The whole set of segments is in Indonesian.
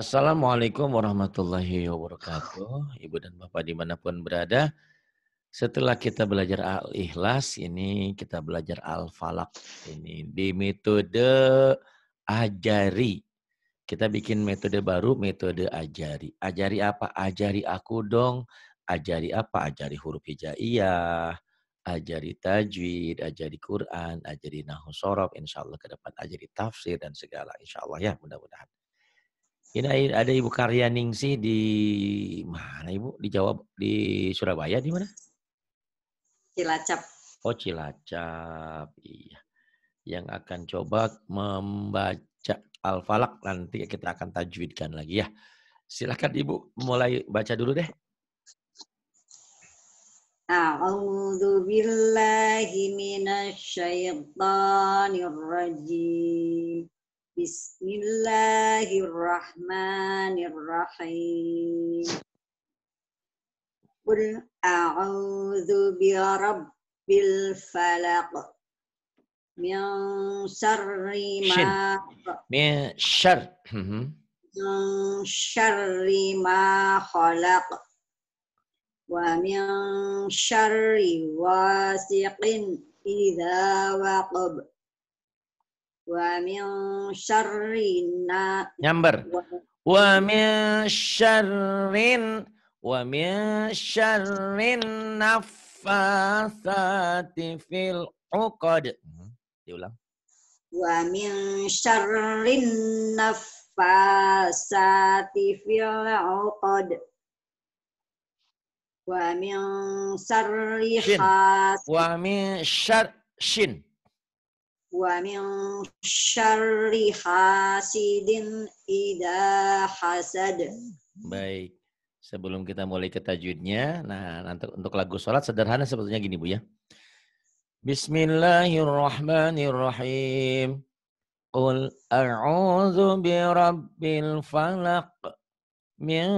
Assalamualaikum warahmatullahi wabarakatuh. Ibu dan Bapak dimanapun berada. Setelah kita belajar Al-Ikhlas, ini kita belajar Al-Falak. Ini di metode ajari. Kita bikin metode baru, metode ajari. Ajari apa? Ajari aku dong. Ajari apa? Ajari huruf hijaiyah. Ajari tajwid, ajari Quran, ajari nahu insya Allah ke depan ajari tafsir dan segala insya Allah ya mudah-mudahan. Ini ada Ibu Ningsi di mana Ibu? Di Jawa di Surabaya di mana? Cilacap. Oh, Cilacap. Iya. Yang akan coba membaca Al-Falak nanti kita akan tajwidkan lagi ya. Silakan Ibu mulai baca dulu deh. A'udzu billahi minasy بسم الله الرحمن الرحيم قل أعوذ برب الفلق من شر ما من شر من شر ما خلق ومن شر واسق إذا وقب Wa min syarrina. Nyamber. Wa min syarrin. Wa min syarrin nafasati fil uqad. Hmm, diulang. Wa min syarrin nafasati fil uqad. Wa min syarri hasid. Wa min syar shin. ومن شر حاسد إذا حسد baik sebelum kita mulai ke tajwidnya nah untuk, untuk lagu sholat sederhana sebetulnya gini Bu ya Bismillahirrahmanirrahim Qul a'udzu rabbil falaq min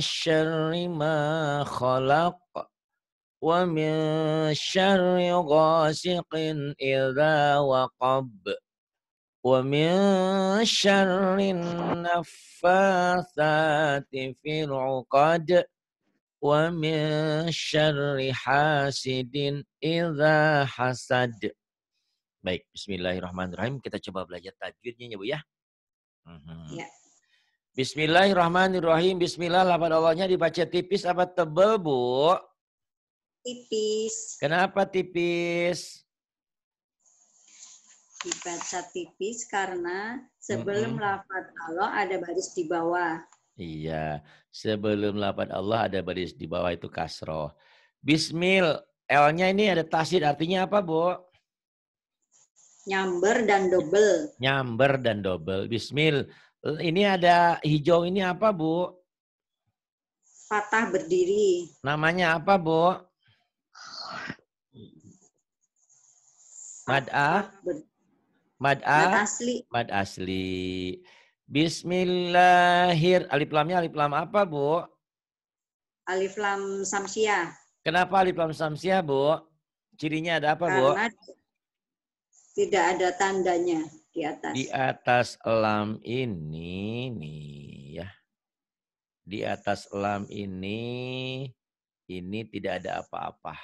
syarri ma khalaq ومن شر غاسق إذا وقب ومن شر النفاثات في العقد ومن شر حاسد إذا حسد Baik, bismillahirrahmanirrahim. Kita coba belajar tajwidnya ya, Bu ya. mm Ya. Bismillahirrahmanirrahim. Bismillah, lapan awalnya dibaca tipis apa tebel, Bu? Tipis. Kenapa tipis? Dibaca tipis karena sebelum mm -hmm. lafat Allah ada baris di bawah. Iya, sebelum lafat Allah ada baris di bawah itu kasroh. Bismil, L-nya ini ada tasid artinya apa, Bu? Nyamber dan double. Nyamber dan double. Bismil, ini ada hijau ini apa, Bu? Patah berdiri. Namanya apa, Bu? Mad a, Mad asli. Mad asli. Bismillahir. Alif lamnya alif lam apa, Bu? Alif lam samsia. Kenapa alif lam samsia, Bu? Cirinya ada apa, Bu? Karena tidak ada tandanya di atas. Di atas lam ini nih ya. Di atas lam ini ini tidak ada apa-apa.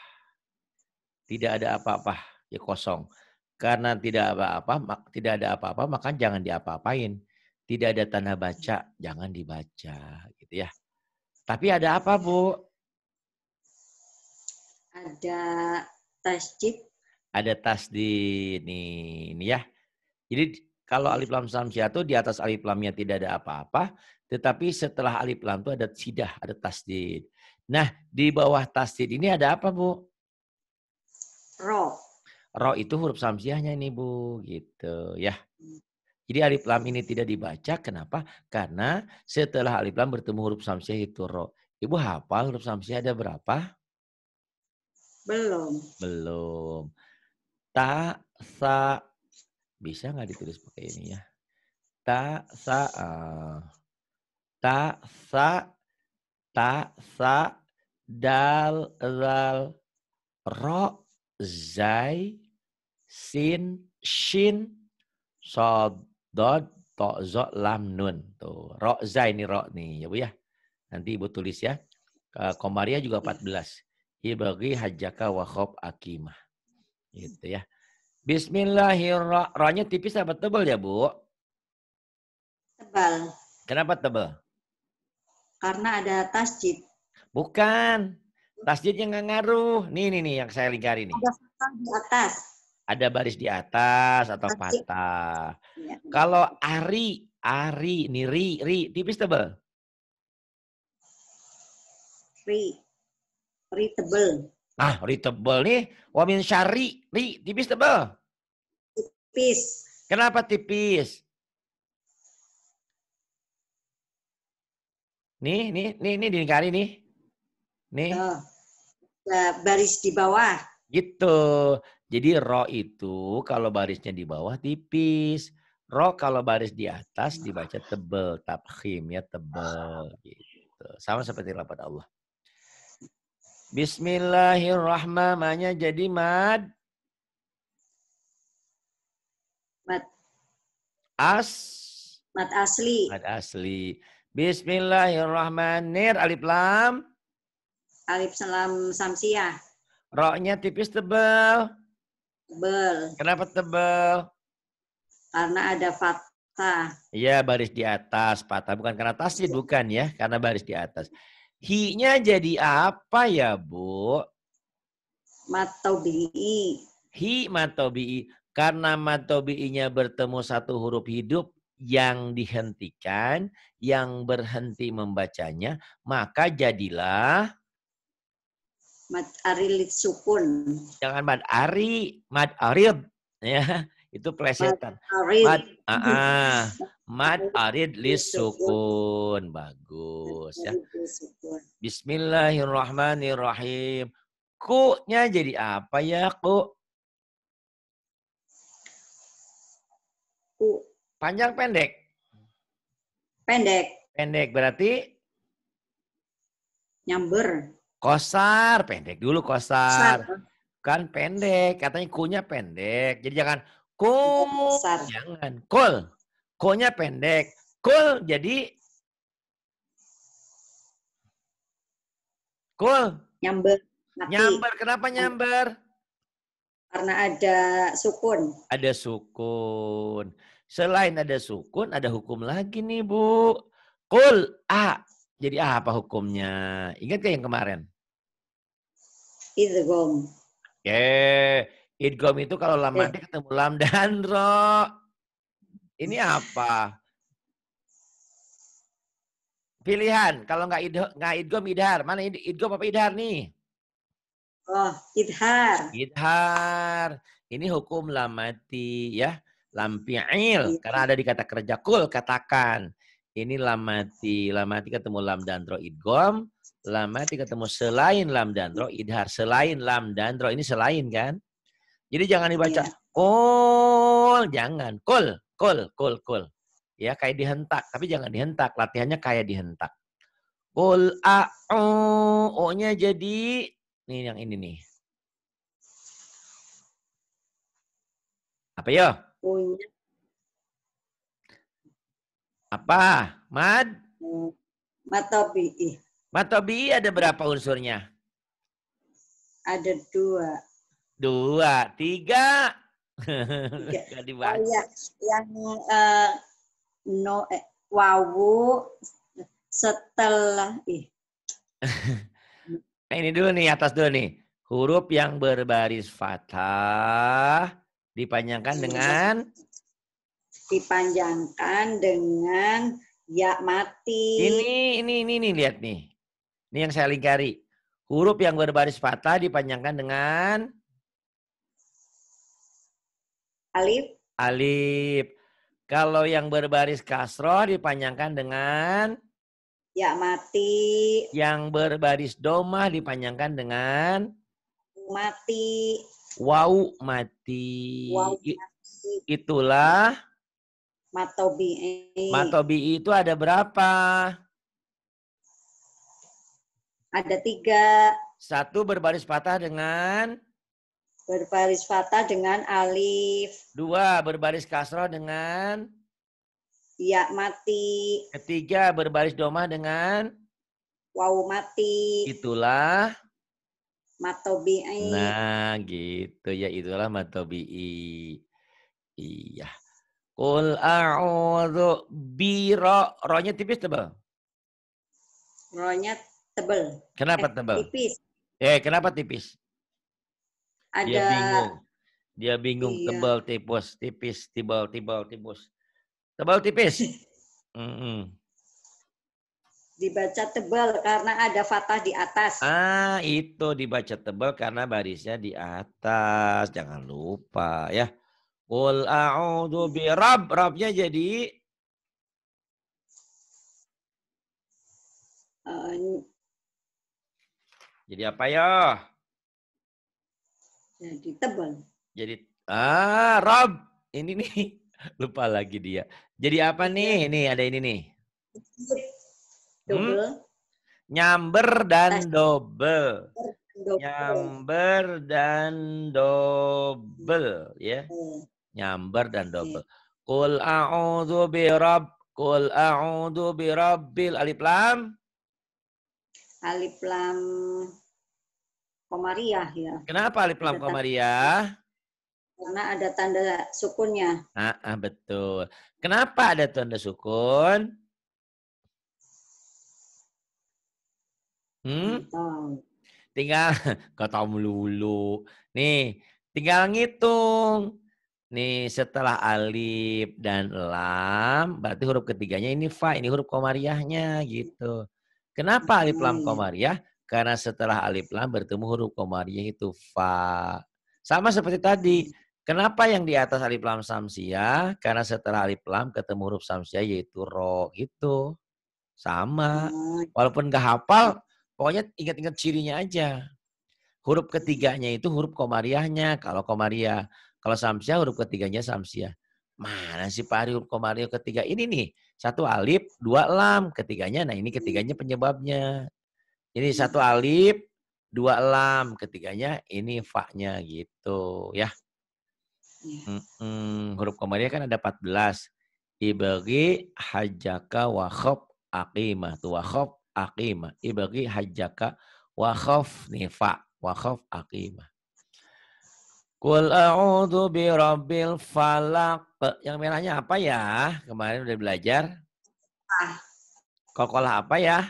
Tidak ada apa-apa ya kosong. Karena tidak apa-apa, tidak ada apa-apa, maka jangan diapa-apain. Tidak ada tanda baca, jangan dibaca, gitu ya. Tapi ada apa, Bu? Ada tasjid. Ada tas di ini ya. Jadi kalau alif lam salam itu di atas alif lamnya tidak ada apa-apa, tetapi setelah alif lam itu ada sidah, ada tasdid. Nah, di bawah tasdid ini ada apa, Bu? Roh. Ro itu huruf samsiahnya ini Bu, gitu ya. Jadi alif lam ini tidak dibaca, kenapa? Karena setelah alif lam bertemu huruf samsiah itu ro. Ibu hafal huruf samsiah ada berapa? Belum. Belum. Ta, sa, bisa nggak ditulis pakai ini ya? Ta, sa, uh. ta, sa, ta, sa, dal, zal, ro, zai, sin, shin, sod, dod, to, zo, lam, nun. Tuh, ro, za ini ro nih, ya Bu ya. Nanti Ibu tulis ya. Komaria juga 14. Ibagi hajaka wa khob akimah. Gitu ya. Bismillahirrahmanirrahim. tipis apa tebal ya, Bu? Tebal. Kenapa tebal? Karena ada tasjid. Bukan. Tasjidnya nggak ngaruh. Nih, nih, nih yang saya lingkari nih. Ada di atas ada baris di atas atau patah. Ya. Kalau ari, ari, ini ri, ri, tipis tebel? Ri, ri tebel. Ah, ri tebel nih. Wamin syari, ri, tipis tebel? Tipis. Kenapa tipis? Nih, nih, nih, nih diingkari nih. Nih. Oh, baris di bawah. Gitu. Jadi ro itu kalau barisnya di bawah tipis. Ro kalau baris di atas dibaca nah. tebel. ya tebel. Ah. Gitu. Sama seperti rapat Allah. Bismillahirrahmanirrahim. Jadi mad. Mad. As. Mad asli. Mad asli. Bismillahirrahmanirrahim. Alif lam. Alif salam samsiah. Roknya tipis tebel. Tebal. Kenapa tebal? Karena ada patah. Iya, baris di atas, patah Bukan karena tasdid, iya. bukan ya. Karena baris di atas. Hi-nya jadi apa ya, Bu? Matobi'i. Hi matobi'i. Karena matobi'inya bertemu satu huruf hidup yang dihentikan, yang berhenti membacanya, maka jadilah Mad arilit sukun. Jangan mad ari, mad arid. Ya, itu plesetan. Mad arid. Mad, uh -uh. mad arid lis sukun. Bagus ya. Bismillahirrahmanirrahim. Ku-nya jadi apa ya, ku? Ku. Panjang pendek? Pendek. Pendek berarti? Nyamber. Kosar, pendek dulu kosar. Sar. Kan pendek, katanya kunya pendek. Jadi jangan ku, jangan kol. Konya pendek. Kol jadi kol. Nyamber. Mati. Nyamber, kenapa nyamber? Karena ada sukun. Ada sukun. Selain ada sukun, ada hukum lagi nih, Bu. Kul a jadi apa hukumnya? Ingat gak yang kemarin? Idgom. Oke. Okay. Idgom itu kalau lam iya. mati ketemu lam dan ro. Ini apa? Pilihan. Kalau nggak id nggak idgom idhar. Mana id, idgom apa idhar nih? Oh, idhar. Idhar. Ini hukum lam mati ya. Lampi'il. Iya. Karena ada di kata kerja kul, katakan ini lama mati ketemu lam dan ro idgom mati ketemu selain lam dan ro idhar selain lam dan ro ini selain kan jadi jangan dibaca iya. kol jangan kol kol kol kol ya kayak dihentak tapi jangan dihentak latihannya kayak dihentak kol a o o nya jadi nih yang ini nih apa ya? Punya apa? Mad? matobi matobi ada berapa unsurnya? Ada dua. Dua, tiga. tiga. Iya. oh, ya. Yang uh, no, eh, wawu setelah ih. nah, ini dulu nih atas dulu nih. Huruf yang berbaris fathah dipanjangkan iya. dengan dipanjangkan dengan ya mati. Ini ini ini ini lihat nih. Ini yang saya lingkari. Huruf yang berbaris patah dipanjangkan dengan alif. Alif. Kalau yang berbaris kasroh dipanjangkan dengan ya mati. Yang berbaris domah dipanjangkan dengan mati. Wau mati. Wau mati. Itulah Matobi BI. itu ada berapa? Ada tiga. Satu berbaris patah dengan? Berbaris patah dengan alif. Dua berbaris kasroh dengan? Ya mati. Ketiga berbaris domah dengan? Wow mati. Itulah? Matobi. Nah gitu ya itulah Matobi. Iya. Kul a'udhu biro. Ronya tipis tebal? Ronya tebal. Kenapa eh, tebal? Tipis. Eh, kenapa tipis? Ada... Dia bingung. Dia bingung. Iya. Tebal, tipis, tipis, tebal, tebal, tipis. Tebal, tipis. mm -mm. Dibaca tebal karena ada fatah di atas. Ah, itu dibaca tebal karena barisnya di atas. Jangan lupa ya. Qul a'udhu bi rab. Rabnya jadi? jadi apa ya? Jadi tebal. Jadi ah Rob ini nih lupa lagi dia. Jadi apa nih? Ini iya. ada ini nih. Hmm? Nyamber dan double. Nyamber dan double ya. Iya nyamber dan iya double. Kul a'udzu bi rabb Kul a'udzu bi rabbil alif lam. Alif lam komariah ya. Kenapa alif lam komariah? Karena ada tanda sukunnya. Ah, ah betul. Kenapa ada tanda sukun? Hmm? Betul. Tinggal kau tahu melulu. Nih, tinggal ngitung. Nih setelah alif dan lam berarti huruf ketiganya ini fa, ini huruf komariahnya gitu. Kenapa alif lam komariah? Karena setelah alif lam bertemu huruf komariah itu fa. Sama seperti tadi. Kenapa yang di atas alif lam samsia? Karena setelah alif lam ketemu huruf samsia yaitu ro gitu. Sama. Walaupun gak hafal, pokoknya ingat-ingat cirinya aja. Huruf ketiganya itu huruf komariahnya. Kalau komariah kalau samsia huruf ketiganya samsia Mana sih Pak Ari huruf komario ketiga? Ini nih, satu alif, dua lam. Ketiganya, nah ini ketiganya penyebabnya. Ini satu alif, dua lam. Ketiganya ini fa-nya gitu ya. Hmm, Huruf komario kan ada 14. Ibagi hajaka wakhob khob Tuh wa khob Ibagi hajaka wa khob nifa. Wa Kul a'udhu bi rabbil falak. Yang merahnya apa ya? Kemarin udah belajar. Ah. Kokolah apa ya?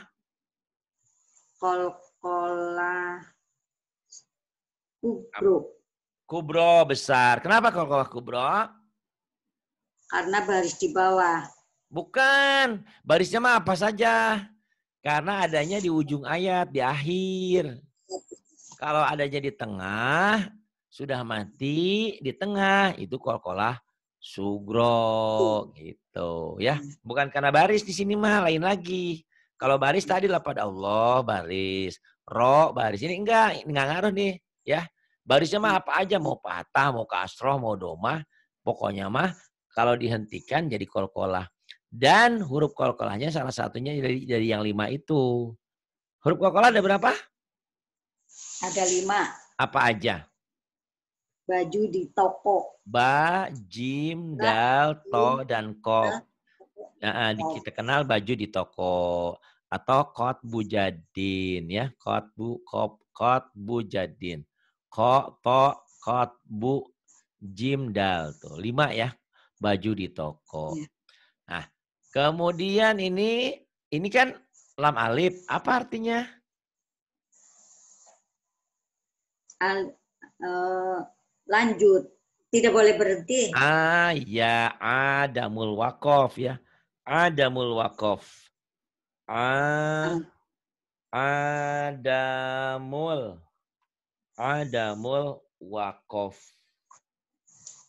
Kolkolah kubro. Kubro besar. Kenapa kolkolah kubro? Karena baris di bawah. Bukan. Barisnya mah apa saja. Karena adanya di ujung ayat, di akhir. Iya. Kalau adanya di tengah, sudah mati di tengah itu kolkolah sugro gitu ya. Hmm. Bukan karena baris di sini mah lain lagi. Kalau baris tadi lah pada Allah baris, ro baris ini enggak enggak ngaruh nih ya. Barisnya mah hmm. apa aja mau patah, mau kasroh, mau domah, pokoknya mah kalau dihentikan jadi kolkolah. Dan huruf kolkolahnya salah satunya dari, dari yang lima itu. Huruf kolkolah ada berapa? Ada lima. Apa aja? baju di toko. Ba, jim, dal, to, dan ko. Nah, kita kenal baju di toko atau kot bujadin ya kot bu kop kot bujadin ko to kot bu jim dal tuh lima ya baju di toko iya. nah kemudian ini ini kan lam alif apa artinya Al, eh, lanjut. Tidak boleh berhenti. Ah, iya. ya. Ada mulwakof ya. Ada mulwakof. Ah, ada mul. Ada mul wakof.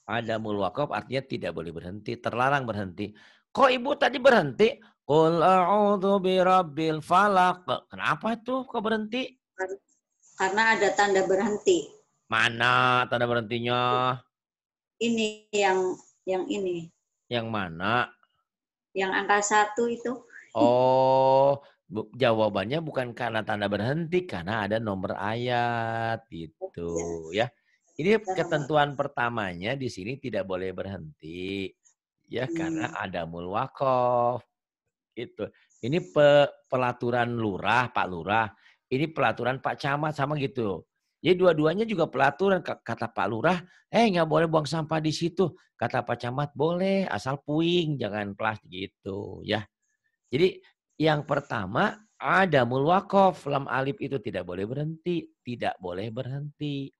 Ada mul wakof artinya tidak boleh berhenti. Terlarang berhenti. Kok ibu tadi berhenti? Qul a'udzu birabbil falak. Kenapa itu kok berhenti? Karena ada tanda berhenti. Mana tanda berhentinya? Ini yang yang ini. Yang mana? Yang angka satu itu. Oh, bu, jawabannya bukan karena tanda berhenti, karena ada nomor ayat itu, iya. ya. Ini iya. ketentuan pertamanya di sini tidak boleh berhenti ya hmm. karena ada mulwakof itu. Ini pe, pelaturan lurah Pak Lurah, ini pelaturan Pak Camat sama gitu. Jadi dua-duanya juga pelaturan. Kata Pak Lurah, eh nggak boleh buang sampah di situ. Kata Pak Camat, boleh asal puing, jangan plastik gitu ya. Jadi yang pertama ada mulwakof, lam alif itu tidak boleh berhenti, tidak boleh berhenti.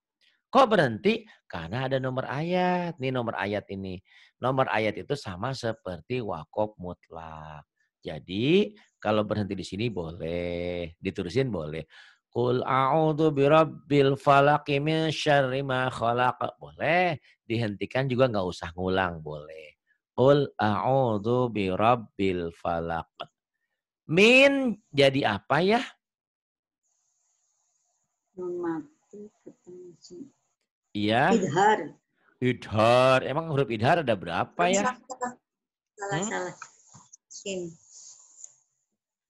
Kok berhenti? Karena ada nomor ayat. Nih nomor ayat ini. Nomor ayat itu sama seperti wakof mutlak. Jadi kalau berhenti di sini boleh, diturusin boleh. Kul a'udhu birabbil falaki min syarri ma khalaq. Boleh. Dihentikan juga nggak usah ngulang. Boleh. Kul a'udhu birabbil falak. Min jadi apa ya? Mati ketemu Iya. Idhar. Idhar. Emang huruf idhar ada berapa ya? Salah-salah. Hmm? Salah.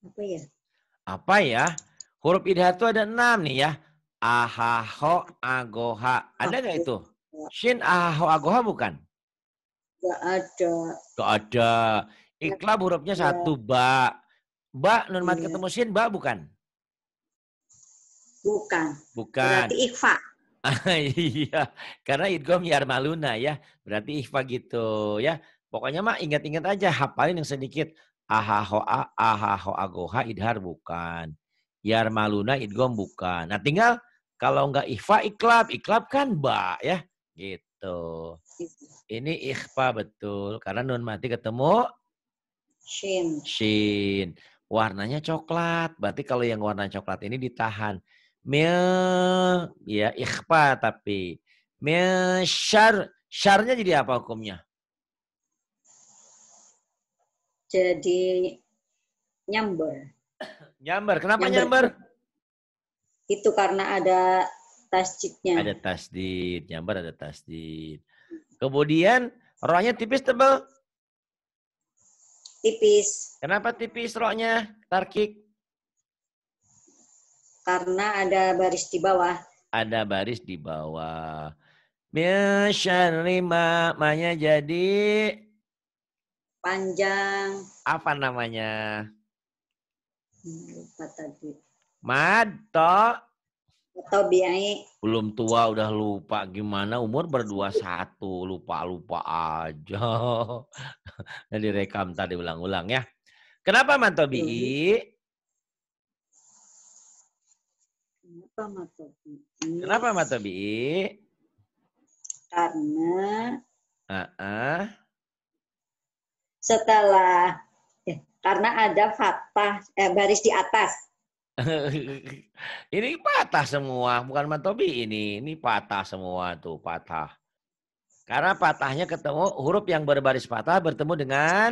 Apa ya? Apa ya? Huruf idhar itu ada enam nih ya. Ahaho, agoha. Ada nggak itu? Shin, ahaho, agoha bukan? Gak ada. Gak ada. Iklab hurufnya iya. satu, ba. Ba, nun mati iya. ketemu shin, ba bukan? Bukan. Bukan. Berarti ikfa. iya, karena idgom maluna ya. Berarti ikfa gitu ya. Pokoknya mah ingat-ingat aja, hafalin yang sedikit. Ahaho, a, ahaho, agoha, idhar bukan. Yar maluna idgom bukan. Nah tinggal kalau nggak ikhfa iklab, iklab kan ba ya gitu. Ini ikhfa betul karena nun mati ketemu shin. Shin. Warnanya coklat. Berarti kalau yang warna coklat ini ditahan. Mil ya ikhfa tapi mil syar syarnya jadi apa hukumnya? Jadi nyamber. Nyamber. Kenapa nyamber? nyamber? Itu karena ada tasjidnya. Ada tasjid. Nyamber ada tasjid. Kemudian rohnya tipis tebal? Tipis. Kenapa tipis rohnya? Tarkik? Karena ada baris di bawah. Ada baris di bawah. Mishan lima manya jadi panjang. Apa namanya? Lupa tadi. Mad, to. Atau biai. Belum tua udah lupa gimana umur berdua satu lupa lupa aja. Nah direkam tadi ulang-ulang ya. Kenapa mantobi? Kenapa mantobi? Kenapa mantobi? Karena. Uh -uh. Setelah karena ada fatah eh, baris di atas. ini patah semua, bukan matobi ini. Ini patah semua tuh, patah. Karena patahnya ketemu huruf yang berbaris patah bertemu dengan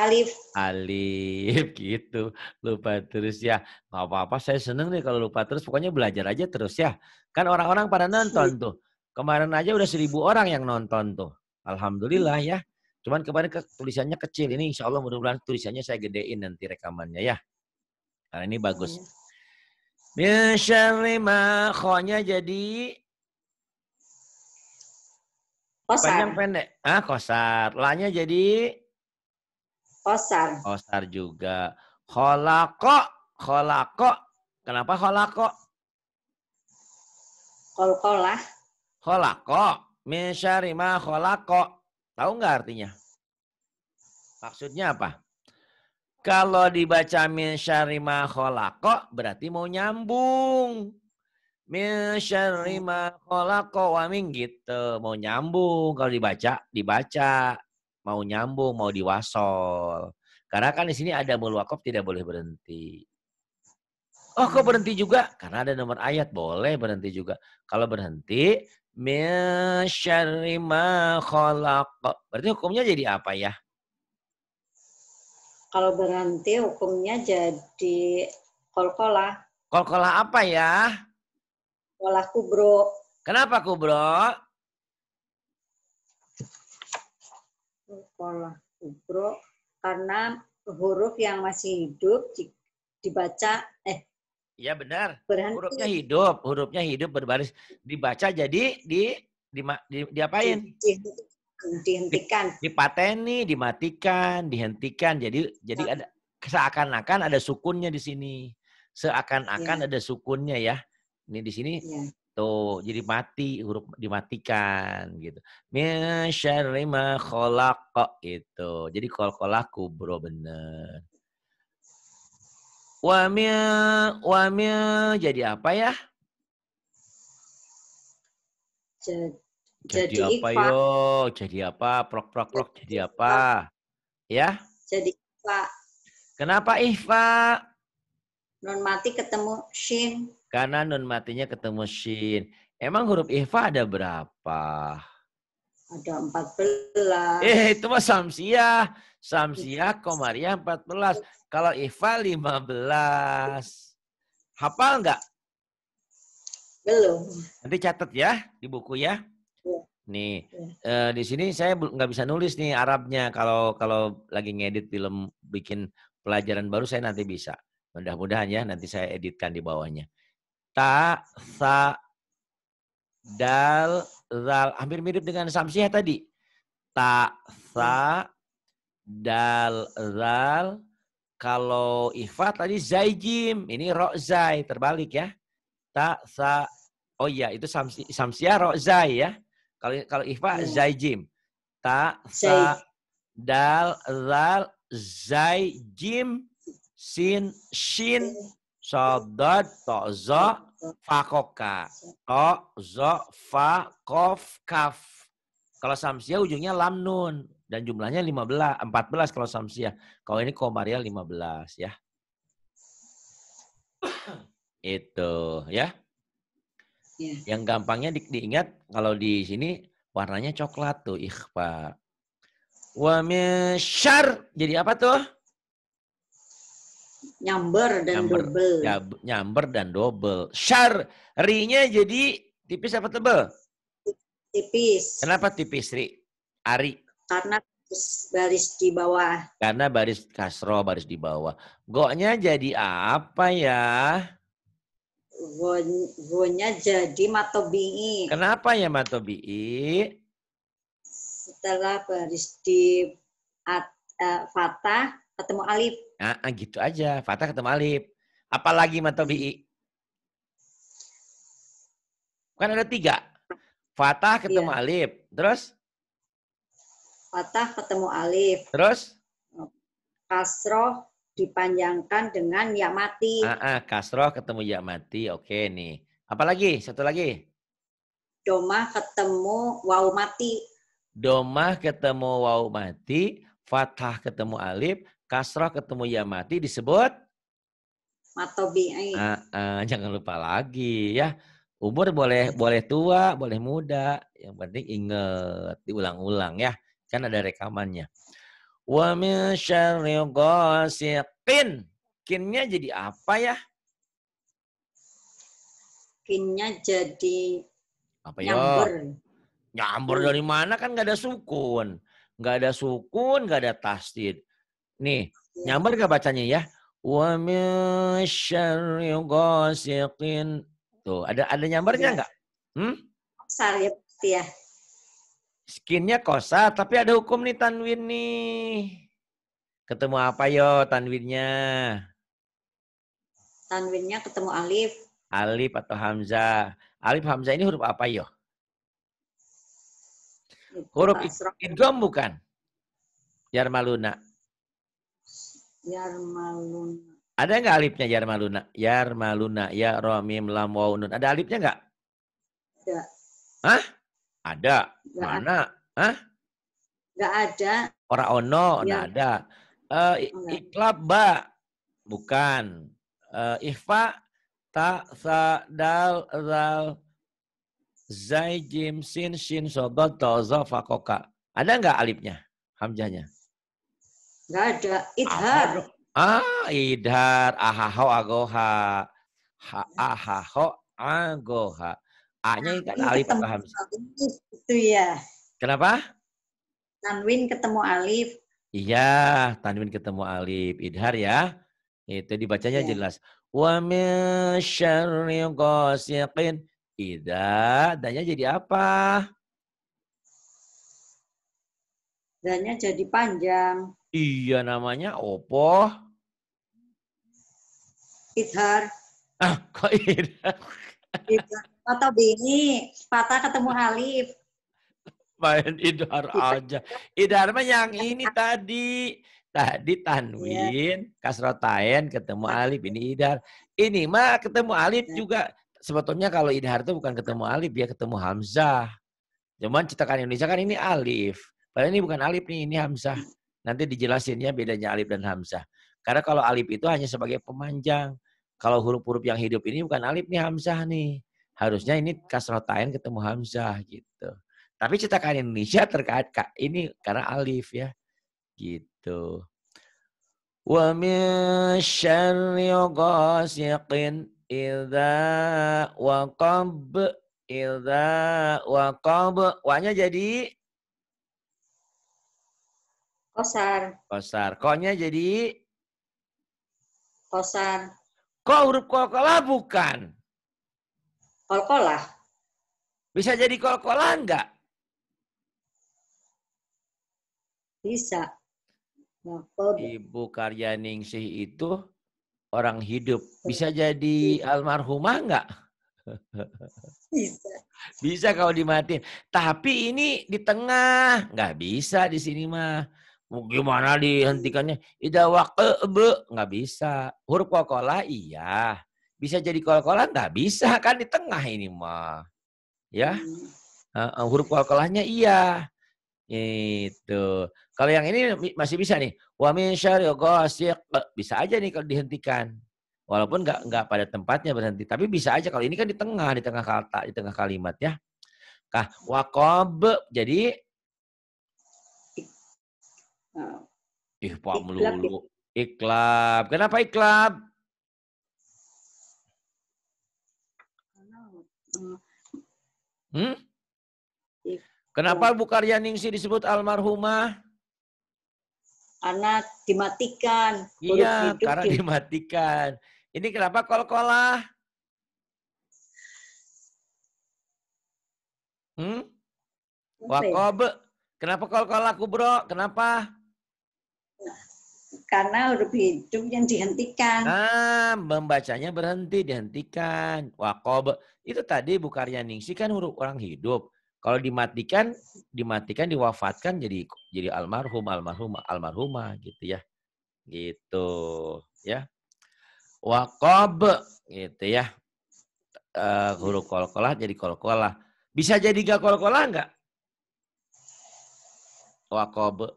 alif. Alif gitu. Lupa terus ya. Gak apa-apa, saya seneng nih kalau lupa terus. Pokoknya belajar aja terus ya. Kan orang-orang pada nonton tuh. Kemarin aja udah seribu orang yang nonton tuh. Alhamdulillah ya. Cuman kemarin ke, tulisannya kecil. Ini insya Allah mudah-mudahan tulisannya saya gedein nanti rekamannya ya. Karena ini bagus. Iya. Min syarri ma jadi kosar. Panjang pendek. Ah, kosar. Lanya jadi kosar. Kosar juga. Kholako. Kholako. Kenapa kholako? Kolkolah. Kholako. Min syarri ma kholako Tahu nggak artinya? Maksudnya apa? Kalau dibaca min syarri ma berarti mau nyambung. Min syarri ma wa min gitu. Mau nyambung kalau dibaca, dibaca. Mau nyambung, mau diwasol. Karena kan di sini ada mulwakof tidak boleh berhenti. Oh kok berhenti juga? Karena ada nomor ayat, boleh berhenti juga. Kalau berhenti, min kolak Berarti hukumnya jadi apa ya? Kalau berhenti hukumnya jadi kolkola. Kolkola apa ya? Kola kubro. Kenapa kubro? Kola kubro karena huruf yang masih hidup dibaca eh Iya benar. Berhenti. Hurufnya hidup, hurufnya hidup berbaris dibaca jadi di di, di diapain? Di, di, dihentikan. Dipateni, dimatikan, dihentikan. Jadi jadi nah. ada seakan-akan ada sukunnya di sini. Seakan-akan ya. ada sukunnya ya. Ini di sini ya. tuh jadi mati huruf dimatikan gitu. Min syarri ma kok itu. Jadi kol kolaku bro bener. Wamil, wamil jadi apa ya? Jadi, jadi, apa yo? Jadi apa? Prok prok prok jadi apa? Ya? Jadi apa? Kenapa Iva? Nun mati ketemu shin. Karena nun matinya ketemu shin. Emang huruf Iva ada berapa? Ada empat belas. Eh, itu mah samsiah. Samsiah iya. Komariah 14. Iya. Kalau Ifa 15. Hafal nggak? Belum. Nanti catat ya di buku ya. Iya. Nih, ya. Eh, di sini saya nggak bisa nulis nih Arabnya. Kalau kalau lagi ngedit film bikin pelajaran baru saya nanti bisa. Mudah-mudahan ya nanti saya editkan di bawahnya. Ta, sa, dal, zal. Hampir mirip dengan samsiah tadi. Ta, sa, dal zal kalau ifa tadi zai ini ro zai terbalik ya ta sa oh iya itu samsi, samsia ro zai ya kalau kalau ifa iya. zai jim ta sa dal zal zai sin shin Sodot to zo fakoka to za fa kaf kalau samsia ujungnya lam nun dan jumlahnya 15 14 kalau samsia. Kalau ini komaria 15 ya. Itu ya. Yeah. Yang gampangnya di, diingat kalau di sini warnanya coklat tuh ikhfa. Wa syar jadi apa tuh? Nyamber dan nyamber, double. Ya, nyamber dan double. Syar rinya jadi tipis apa tebel? Tipis. Kenapa tipis ri? Ari karena baris di bawah. Karena baris kasro baris di bawah. Goknya jadi apa ya? Gonya jadi matobi'i. Kenapa ya matobi'i? Setelah baris di at, uh, eh, fatah ketemu alif. Nah, gitu aja. Fatah ketemu alif. Apalagi matobi'i? Kan ada tiga. Fatah ketemu iya. alif. Terus? Fathah ketemu alif. Terus? Kasroh dipanjangkan dengan ya mati. Ah, ah kasroh ketemu ya mati. Oke nih. Apalagi? Satu lagi. Domah ketemu wau mati. Domah ketemu wau mati. Fathah ketemu alif. Kasroh ketemu ya mati disebut? Matobi. Ah, ah, jangan lupa lagi ya. Umur boleh boleh tua, boleh muda. Yang penting inget, diulang-ulang ya. Kan ada rekamannya. Wa min syarri ghasiqin. Kinnya jadi apa ya? Kinnya jadi apa ya? Nyambur. Nyambur dari mana kan nggak ada sukun. Nggak ada sukun, nggak ada tasdid. Nih, ya. nyambar nggak bacanya ya? Wa min syarri ghasiqin. Tuh, ada ada nyambarnya enggak? Iya. Ya. Hmm? Sarip ya skinnya kosa, tapi ada hukum nih tanwin nih. Ketemu apa yo tanwinnya? Tanwinnya ketemu alif. Alif atau hamzah. Alif hamzah ini huruf apa yo? Huruf idgham bukan? Yarmaluna. Yarmaluna. Ada nggak alifnya yarmaluna? Yarmaluna, ya romim lam nun. Ada alifnya nggak? Ada. Hah? Ada. Gak Mana? Ada. Hah? ada. Ora ono, ya. ada. Uh, iklab ba. Bukan. Uh, eh, ihfa ta sa dal zal zai jim sin shin sobat tozo fakoka. Ada nggak alifnya Hamjanya? Nggak ada. Idhar. Ah, idhar. ahaho agoha. Ha, ahaho agoha. A-nya kan alif atau hamzah. Itu ya. Kenapa? Tanwin ketemu alif. Iya, tanwin ketemu alif. Idhar ya. Itu dibacanya ya. jelas. Wa min syarri ghasiqin idza. Danya jadi apa? Danya jadi panjang. Iya, namanya opo. Idhar. Ah, kok idhar? idhar. Atau Bini, Patah ketemu Alif. Main Idhar aja. Idhar mah yang ini tadi. Tadi Tanwin, yeah. Kasrotain ketemu Alif, ini Idhar. Ini mah ketemu Alif iya. juga. Sebetulnya kalau Idhar itu bukan ketemu Alif, dia ketemu Hamzah. Cuman cetakan Indonesia kan ini Alif. Padahal ini bukan Alif nih, ini Hamzah. Nanti dijelasinnya bedanya Alif dan Hamzah. Karena kalau alif itu hanya sebagai pemanjang. Kalau huruf-huruf yang hidup ini bukan alif nih hamzah nih harusnya ini kasrotain ketemu hamzah gitu. Tapi cetakan Indonesia terkait ini karena alif ya. Gitu. Wa min syarri ghasiqin idza waqab idza waqab wa-nya jadi kosar. Kosar. Ko-nya jadi kosar. Ko huruf ko, bukan kol-kola. Bisa jadi kol-kola enggak? Bisa. Nakod. Ibu Ningsih itu orang hidup. Bisa iya. jadi almarhumah enggak? Bisa. Bisa kalau dimatiin. Tapi ini di tengah. Nggak bisa di sini mah. Gimana dihentikannya? Ida wakil, Nggak bisa. Huruf kokola iya. Bisa jadi kol-kolan? Nggak bisa kan di tengah ini mah. Ya. Uh, huruf kol-kolannya iya. Itu. Kalau yang ini masih bisa nih. Wa min syarri Bisa aja nih kalau dihentikan. Walaupun nggak nggak pada tempatnya berhenti, tapi bisa aja kalau ini kan di tengah, di tengah kata, di tengah kalimat ya. Kah wakob jadi Ih, Pak ya? melulu. Iklab. Kenapa iklab? Hmm? Iya. Kenapa oh. Bu Ningsi disebut almarhumah? Anak dimatikan. Iya, hidup, karena dimatikan. Ini kenapa kol-kolah? Hmm? Wakob. Ya? Kenapa kol-kolah kubro? Kenapa? Karena huruf hidup yang dihentikan. Nah, membacanya berhenti, dihentikan. Wakob. Itu tadi bukarnya ningsi kan huruf orang hidup. Kalau dimatikan, dimatikan, diwafatkan jadi jadi almarhum, almarhum, almarhumah gitu ya. Gitu ya. Wakob gitu ya. Uh, eh, huruf kolkolah jadi kolkolah. Bisa jadi gak kolkolah enggak? Wakob.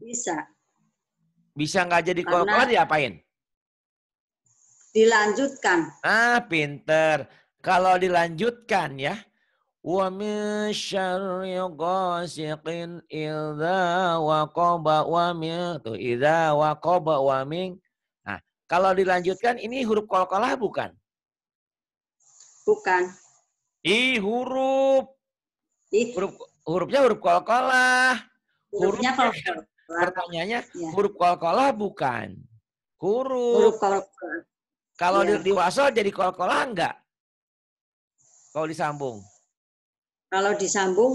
Bisa. Bisa nggak jadi kolkolah diapain? Dilanjutkan. Ah, pinter. Kalau dilanjutkan ya. Wa min syarri ghasiqin idza waqaba wa min tuh idza waqaba wa min. Nah, kalau dilanjutkan ini huruf qalqalah bukan? Bukan. I huruf. I. Huruf hurufnya huruf qalqalah. Hurufnya qalqalah. Pertanyaannya ya. huruf qalqalah bukan? Huruf. Huruf kalau yeah. di, Waso jadi kol enggak? Kalau disambung? Kalau disambung,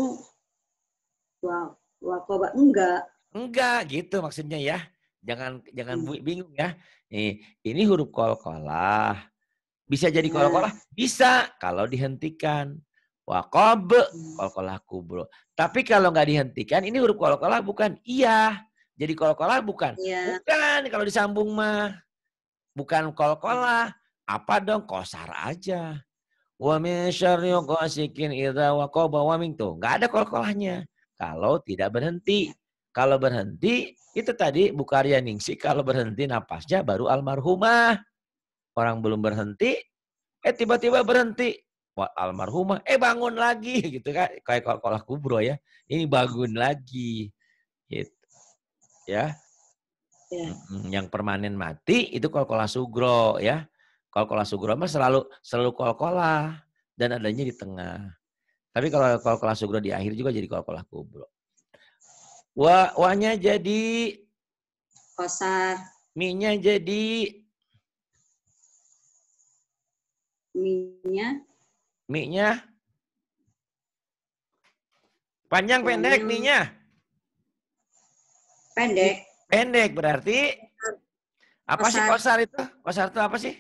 wow, wakoba enggak. Enggak gitu maksudnya ya. Jangan jangan hmm. bingung ya. Nih, ini huruf kol-kolah. Bisa jadi iya. kol-kolah? Bisa kalau dihentikan. Wakob, hmm. kol-kolah kubro. Tapi kalau nggak dihentikan, ini huruf kol-kolah bukan iya. Jadi kol-kolah bukan. Iya. Bukan kalau disambung mah. Bukan kol-kol Apa dong? Kosar aja. Wa min syarri ghasikin idza waqaba wa min tuh. Enggak ada kol-kolahnya. Kalau tidak berhenti. Kalau berhenti, itu tadi Bukaria Ningsi kalau berhenti napasnya baru almarhumah. Orang belum berhenti, eh tiba-tiba berhenti. Wah, almarhumah, eh bangun lagi gitu kan. Kayak kol-kolah kubro ya. Ini bangun lagi. Gitu. Ya. Yeah. Yang permanen mati itu kol kol-kola sugro ya. kol Kol-kola sugro mah selalu selalu kol kol-kola dan adanya di tengah. Tapi kalau kol kol-kola sugro di akhir juga jadi kol kol-kola kubro. Wa wanya jadi kosar. minya jadi minya minya panjang pendek minya pendek Pendek berarti apa kosar. sih kosar itu? Kosar itu apa sih?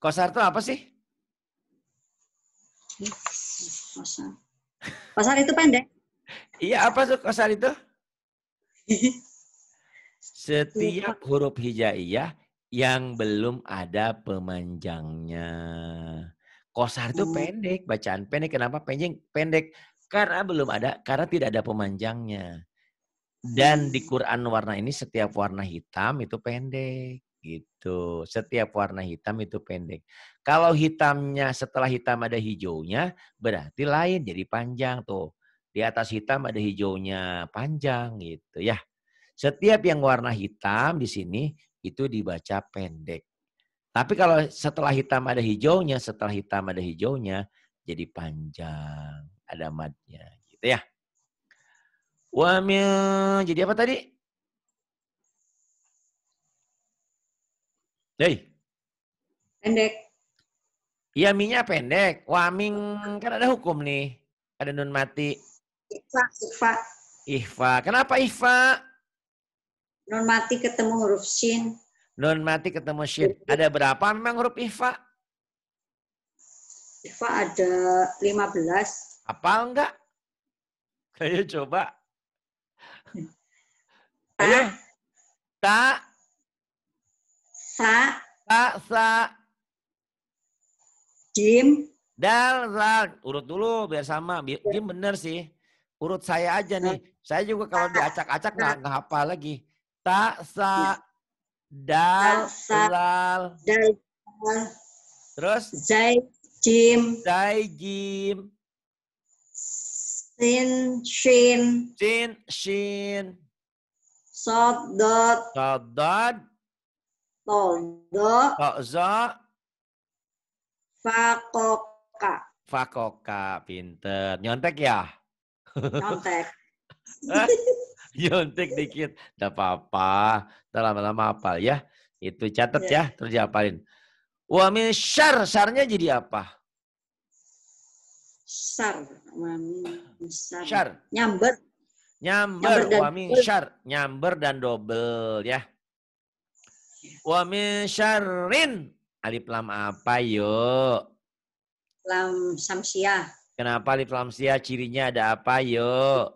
Kosar itu apa sih? Kosar. Kosar itu pendek. Iya, apa tuh kosar itu? Setiap huruf hijaiyah yang belum ada pemanjangnya. Kosar itu hmm. pendek, bacaan pendek. Kenapa pendek? Pendek karena belum ada, karena tidak ada pemanjangnya. Dan di hmm. Quran warna ini setiap warna hitam itu pendek gitu. Setiap warna hitam itu pendek. Kalau hitamnya setelah hitam ada hijaunya berarti lain jadi panjang tuh. Di atas hitam ada hijaunya panjang gitu ya. Setiap yang warna hitam di sini itu dibaca pendek. Tapi kalau setelah hitam ada hijaunya, setelah hitam ada hijaunya jadi panjang ada madnya gitu ya. Wa jadi apa tadi? Hey Pendek. Iya, minya pendek. Waming kan ada hukum nih. Ada nun mati. Ihfa, ihfa. Ihfa. Kenapa ihfa? Nun mati ketemu huruf shin. Nun mati ketemu shin. Ada berapa memang huruf ihfa? Ihfa ada 15. Apal enggak? Ayo coba. Ayo. Ta. Sa. Ta, sa. Jim. Dal, zal. Urut dulu biar sama. Jim bener sih. Urut saya aja nih. Saya juga kalau diacak-acak nggak nah. hafal lagi. Ta, sa, dal, sa. Dal, Terus? Zai, jim. Zai, jim. Sin, shin. Sin, shin. Sot, dot. Sot, dot. Todo. Tozo. Fakoka. Fakoka, pinter. Nyontek ya? Nyontek. Nyontek dikit. Tidak apa-apa. lama-lama apa ya. Itu catat ya, ya. terus diapalin. Wa min syar, syarnya jadi apa? Syar. Wa Syar. Nyamber. Nyamber. nyamber wa syar. Nyamber dan dobel ya. Wa syarin. Alif lam apa yuk? Lam samsiah. Kenapa alif lam sia cirinya ada apa yuk?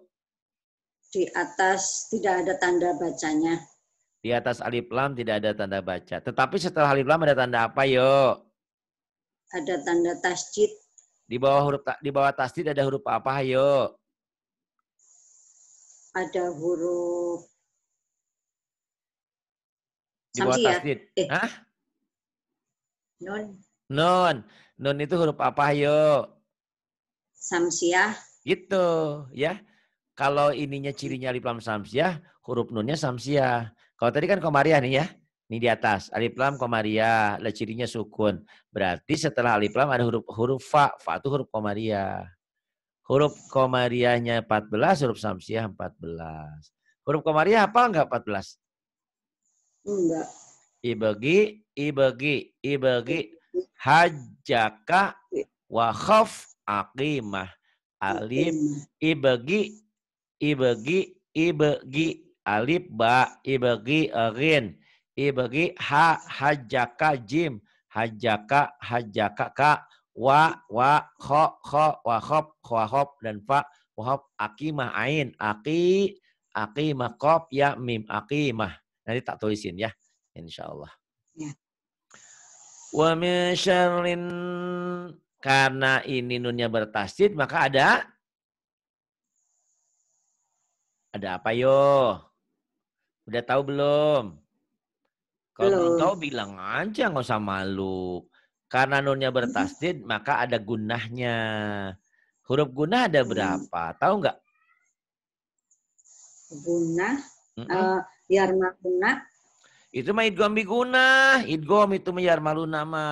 Di atas tidak ada tanda bacanya. Di atas alif lam tidak ada tanda baca. Tetapi setelah alif lam ada tanda apa yuk? Ada tanda tasjid. Di bawah huruf di bawah tasdid ada huruf apa? Ayo. Ada huruf di bawah Samsi ya? tasdid. Ya? Eh. Hah? Nun. Nun. Nun itu huruf apa? Ayo. Samsiah. Ya? Gitu, ya. Kalau ininya cirinya di lam samsiah, ya, huruf nunnya samsiah. Kalau tadi kan komariah nih ya. Ini di atas. Alif lam komaria. Cirinya sukun. Berarti setelah alif lam ada huruf huruf fa. Fa itu huruf komariah. Huruf komariahnya 14, huruf samsiah 14. Huruf komariah apa enggak 14? Enggak. Ibagi, ibagi, ibagi. Hajaka iya. wa khaf aqimah. Alif, ibagi, ibagi, ibagi. Alif, ba, ibagi, rin bagi ha hajaka jim hajaka hajaka ka wa wa kho kho wa khop kho khop dan fa wahab akimah ain aki akimah kop ya mim akimah nanti tak tulisin ya insyaallah ya. wa min syarrin karena ini nunnya bertasid maka ada ada apa yo udah tahu belum kalau tahu bilang aja nggak usah malu. Karena nunnya bertasdid maka ada gunahnya. Huruf gunah ada hmm. berapa? Hmm. Tahu nggak? Gunah. hmm -mm. Uh, Itu mah idgom gunah, Idgom itu mah yarmaluna nama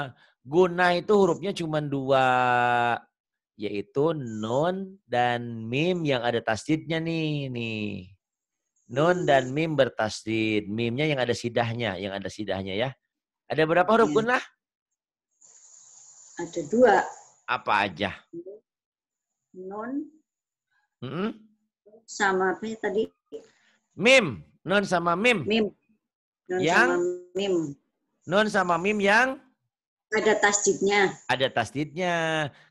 Guna itu hurufnya cuma dua. Yaitu nun dan mim yang ada tasdidnya nih. nih. Nun dan mim bertasdid. Mimnya yang ada sidahnya, yang ada sidahnya ya. Ada berapa huruf ya. gunnah? Ada dua. Apa aja? Nun. -hmm. Sama apa ya tadi? Mim. Nun sama mim. Mim. Nun yang? sama mim. Nun sama mim yang? Ada tasdidnya. Ada tasdidnya.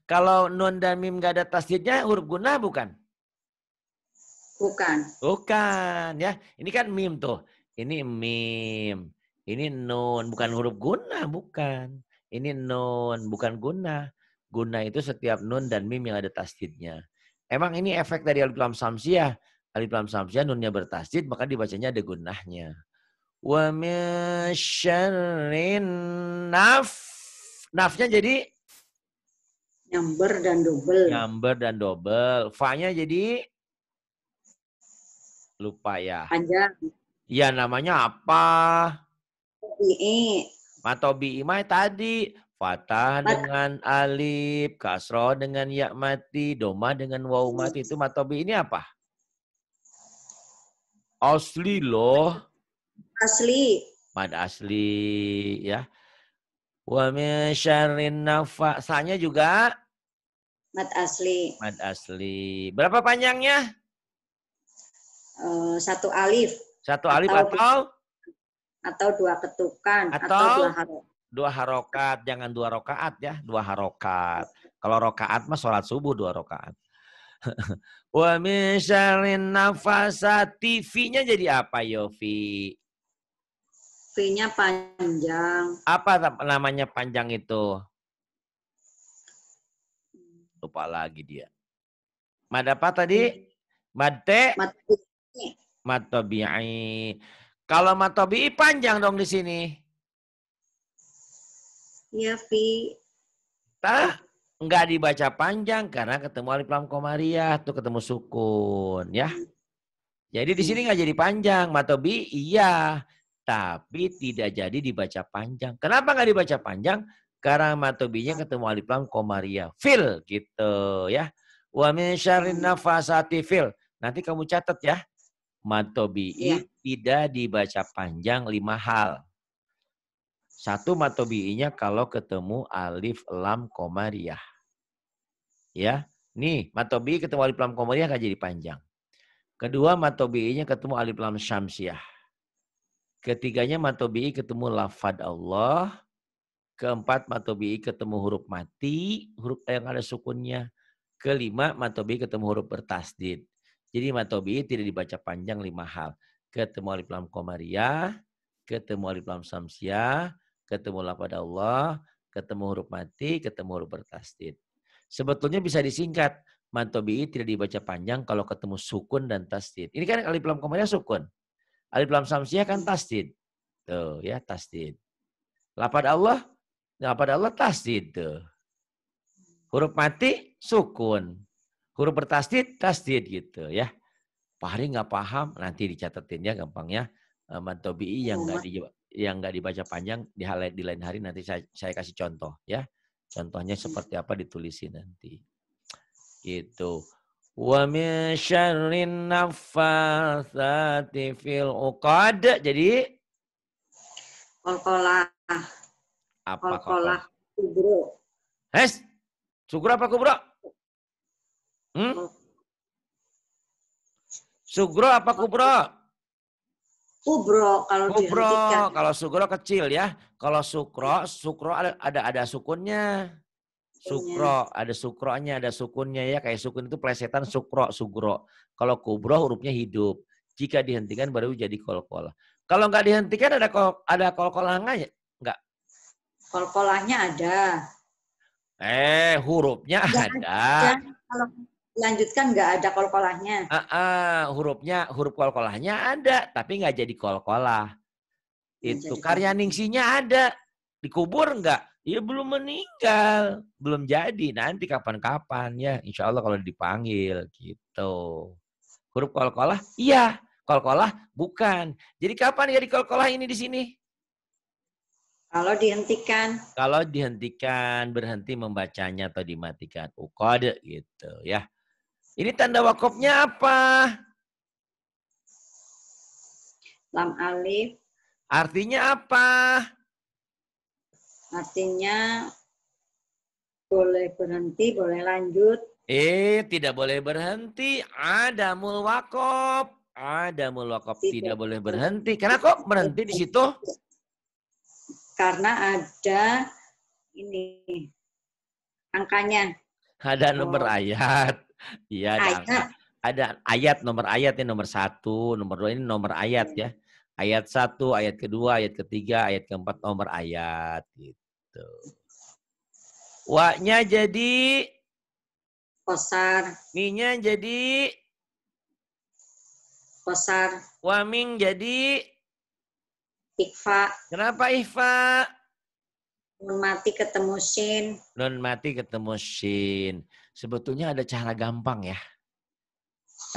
Kalau nun dan mim gak ada tasdidnya, huruf guna bukan? Bukan. Bukan ya. Ini kan mim tuh. Ini mim. Ini nun, bukan huruf guna, bukan. Ini nun, bukan guna. Guna itu setiap nun dan mim yang ada tasdidnya. Emang ini efek dari alif lam samsiah. Alif lam samsiah nunnya bertasdid, maka dibacanya ada gunahnya. Wa min naf. Nafnya jadi nyamber dan double. Nyamber dan double. Fa-nya jadi Lupa ya. Panjang. Iya namanya apa? matobi Matobi'i mah tadi. Fatah Mat. dengan alif, kasro dengan ya mati, doma dengan wau hmm. mati. Itu matobi ini apa? Asli loh. Asli. Mad asli ya. Wa min syarrin nafasanya juga mad asli. Mad asli. Berapa panjangnya? Eh, satu alif. Satu alif atau atau, atau dua ketukan atau, atau dua harokat. Dua harokat, jangan dua rokaat ya, dua harokat. Kalau rokaat mah sholat subuh dua rokaat. Wa min syarrin nafasati tv nya jadi apa Yofi? V-nya panjang. Apa namanya panjang itu? Lupa lagi dia. Mad apa tadi? Iya. Mad Mate. Matobi'i. Kalau matobi'i panjang dong di sini. Ya Fi. Tah, Enggak dibaca panjang karena ketemu alif lam komariah tuh ketemu sukun ya. Jadi di sini enggak jadi panjang matobi iya, tapi tidak jadi dibaca panjang. Kenapa enggak dibaca panjang? Karena matobinya ketemu alif lam komariah fil gitu ya. Wa min syarrin nafasati fil. Nanti kamu catat ya matobi'i ya. tidak dibaca panjang lima hal. Satu matobi-nya kalau ketemu alif lam komariah. Ya, nih matobi'i ketemu alif lam komariah gak jadi panjang. Kedua matobi'inya ketemu alif lam syamsiah. Ketiganya matobi'i ketemu lafad Allah. Keempat matobi'i ketemu huruf mati, huruf yang ada sukunnya. Kelima matobi'i ketemu huruf bertasdid. Jadi Imam tobi tidak dibaca panjang lima hal. Ketemu alif lam komariah, ketemu alif lam samsiah, ketemu pada Allah, ketemu huruf mati, ketemu huruf bertasdid. Sebetulnya bisa disingkat. mantobi tidak dibaca panjang kalau ketemu sukun dan tasdid. Ini kan alif lam komariah sukun. Alif lam samsiah kan tasdid. Tuh ya tasdid. Lapad Allah, lapad Allah tasdid tuh. Huruf mati sukun. Huruf bertasdid, tasdid gitu ya. Pak Hari nggak paham, nanti dicatatin ya gampangnya. Eh, Mantobi'i yang iya, nggak di, yang nggak dibaca panjang di, hal, di lain hari nanti saya, saya kasih contoh ya. Contohnya seperti apa ditulisin nanti. Gitu. Wa min syarrin naffatsati fil uqad. Jadi Kolkolah. Apa kolkolah? Kubro. Hes? Sugro apa kubro? Hmm? Oh. Sugro apa kubro? Kubro kalau kubro, dihentikan. Kalau sugro kecil ya. Kalau sukro, sukro ada ada, ada sukunnya. Iya. Sukro, ada sukronya, ada sukunnya ya. Kayak sukun itu plesetan sukro, sugro. Kalau kubro hurufnya hidup. Jika dihentikan baru jadi kol-kol. Kalau nggak dihentikan ada kol ada kolkolan ya? nggak? Nggak. Kolkolahnya ada. Eh, hurufnya ada. kalau lanjutkan nggak ada kolkolahnya. Uh, uh, hurufnya huruf kolkolahnya ada, tapi nggak jadi kolkolah. Itu jadi karya ningsinya ada, dikubur nggak? Ya belum meninggal, belum jadi. Nanti kapan-kapan ya, insya Allah kalau dipanggil gitu. Huruf kolkolah, iya. Kolkolah bukan. Jadi kapan ya kol kolkolah ini di sini? Kalau dihentikan. Kalau dihentikan, berhenti membacanya atau dimatikan. Ukode gitu ya. Ini tanda wakofnya apa? Lam alif. Artinya apa? Artinya boleh berhenti, boleh lanjut. Eh, tidak boleh berhenti. Ada wakop. Ada mulwakob. Tidak, tidak boleh berhenti. Karena kok berhenti di situ? Karena ada ini angkanya. Ada nomor oh. ayat. Iya, ada, ayat. ada ayat nomor ini ya, nomor satu, nomor dua ini nomor ayat ya. Hmm. Ayat satu, ayat kedua, ayat ketiga, ayat keempat, nomor ayat gitu. Waknya jadi kosar. Minya jadi kosar. Waming jadi ikfa. Kenapa ikfa? Nun mati ketemu sin. Nun mati ketemu sin sebetulnya ada cara gampang ya.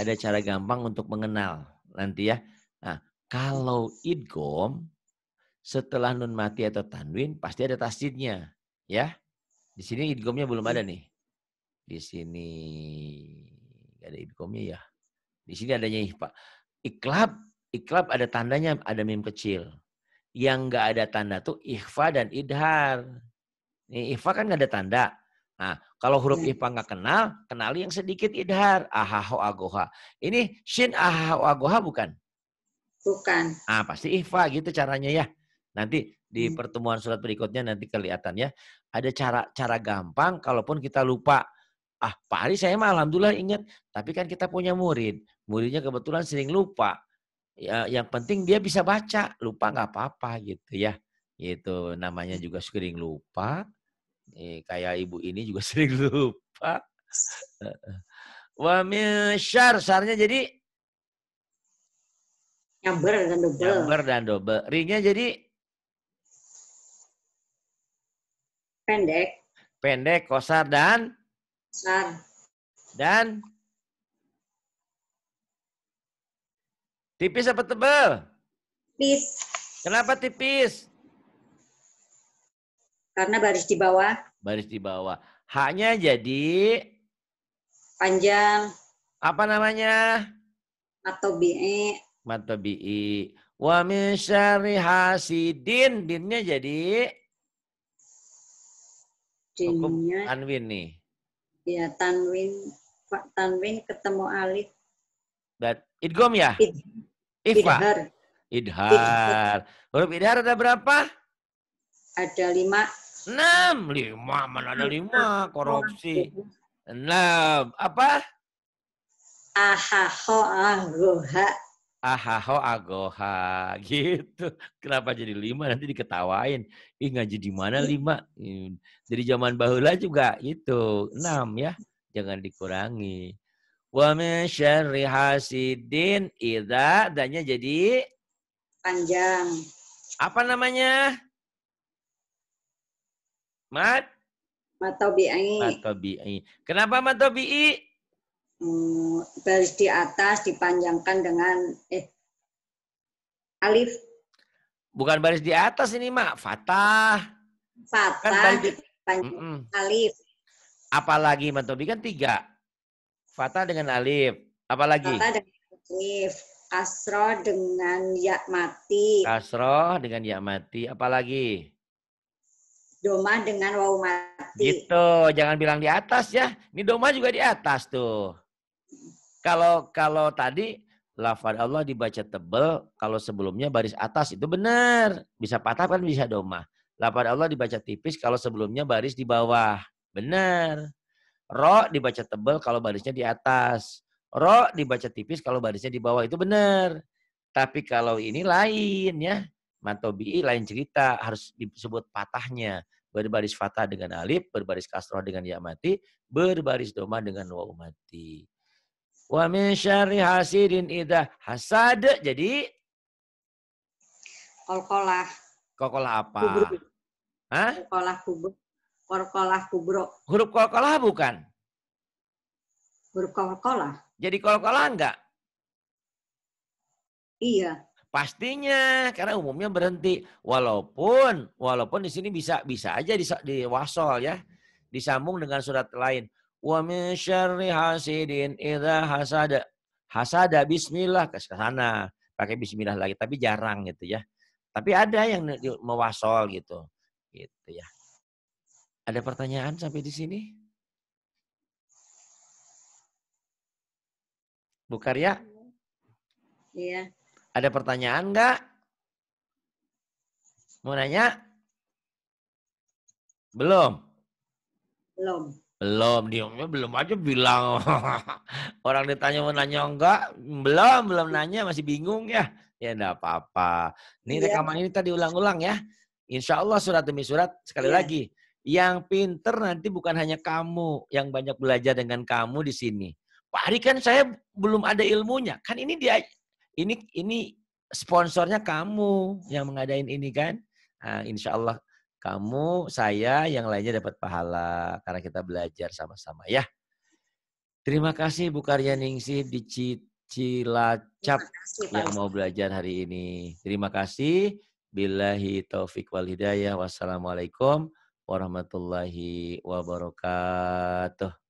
Ada cara gampang untuk mengenal nanti ya. Nah, kalau idgom setelah nun mati atau tanwin pasti ada tasjidnya, ya. Di sini idgomnya belum ada nih. Di sini gak ada idgomnya ya. Di sini adanya pak iklab iklab ada tandanya ada mim kecil. Yang gak ada tanda tuh ikhfa dan idhar. Nih, ikhfa kan gak ada tanda. Nah, kalau huruf ifa nggak kenal, kenali yang sedikit idhar. Ahaho agoha. Ini shin ahaho agoha bukan? Bukan. Ah, pasti ifa gitu caranya ya. Nanti di hmm. pertemuan surat berikutnya nanti kelihatan ya. Ada cara-cara gampang kalaupun kita lupa. Ah, Pak Ari saya mah alhamdulillah ingat, tapi kan kita punya murid. Muridnya kebetulan sering lupa. Ya, yang penting dia bisa baca, lupa nggak apa-apa gitu ya. Itu namanya hmm. juga sering lupa Nih, iya, kayak ibu ini juga sering lupa. Wa min syar, syarnya jadi nyamber dan double. Nyamber dan double. Rinya jadi pendek. Pendek, kosar dan Kosar. Dan tipis apa tebel. Tipis. Kenapa tipis? Karena baris di bawah. Baris di bawah. h jadi panjang. Apa namanya? Matobi'i. Matobi'i. Wa min syari hasidin. binnya jadi Dinnya. tanwin nih. Ya, tanwin. Pak Tanwin ketemu alif. That idgom ya? Id, Ifa. Idhar. Idhar. Huruf idhar ada berapa? Ada lima. Enam. Lima. Mana ada lima. Korupsi. Enam. Apa? Ahaho agoha. Ahaho agoha. Gitu. Kenapa jadi lima? Nanti diketawain. Ih ngaji di mana iya. lima? Hmm. Dari zaman bahula juga itu. Enam ya. Jangan dikurangi. Wa min syarri hasidin idha. Danya jadi panjang. Apa namanya? Mat? Matobi'i. Matobi'i. Kenapa matobi'i? Hmm, baris di atas dipanjangkan dengan eh, alif. Bukan baris di atas ini, Mak. Fatah. Kan Fatah kan baris di... mm -mm. alif. Apalagi matobi kan tiga. Fatah dengan alif. Apalagi? Fatah dengan alif. Kasroh dengan ya mati. Kasroh dengan ya mati. Apalagi? doma dengan wau mati. Gitu, jangan bilang di atas ya. Ini doma juga di atas tuh. Kalau kalau tadi lafadz Allah dibaca tebel, kalau sebelumnya baris atas itu benar. Bisa patah kan bisa doma. lafadz Allah dibaca tipis kalau sebelumnya baris di bawah. Benar. Ro dibaca tebel kalau barisnya di atas. Ro dibaca tipis kalau barisnya di bawah itu benar. Tapi kalau ini lain ya. Mantobi lain cerita harus disebut patahnya. Berbaris fatah dengan alif, berbaris kasroh dengan ya mati, berbaris doma dengan wa mati. Wa min syarri hasidin idah hasad. Jadi kolkolah. Kolkolah apa? Kubro. Hah? Kolkolah kubro. Kolkolah kubro. Huruf kolkolah bukan? Huruf kolkolah. Jadi kolkolah enggak? Iya. Pastinya karena umumnya berhenti. Walaupun walaupun di sini bisa bisa aja di, di wasol ya. Disambung dengan surat lain. Wa min syarri hasidin idza hasada. Hasada bismillah ke sana. Pakai bismillah lagi tapi jarang gitu ya. Tapi ada yang mewasol gitu. Gitu ya. Ada pertanyaan sampai di sini? Bukar ya? Iya. Ada pertanyaan enggak? Mau nanya? Belum. Belum. Belum, diomnya belum aja bilang. Orang ditanya mau nanya enggak, belum, belum nanya, masih bingung ya. Ya enggak apa-apa. Ini iya. rekaman ini tadi ulang-ulang ya. Insya Allah surat demi surat, sekali ya. lagi. Yang pinter nanti bukan hanya kamu, yang banyak belajar dengan kamu di sini. Pak Ari kan saya belum ada ilmunya. Kan ini dia ini ini sponsornya kamu yang mengadain ini kan. Nah, insya Allah kamu, saya, yang lainnya dapat pahala karena kita belajar sama-sama ya. Terima kasih Bu Karya Ningsih di Cilacap yang mau belajar hari ini. Terima kasih. Billahi taufik wal hidayah. Wassalamualaikum warahmatullahi wabarakatuh.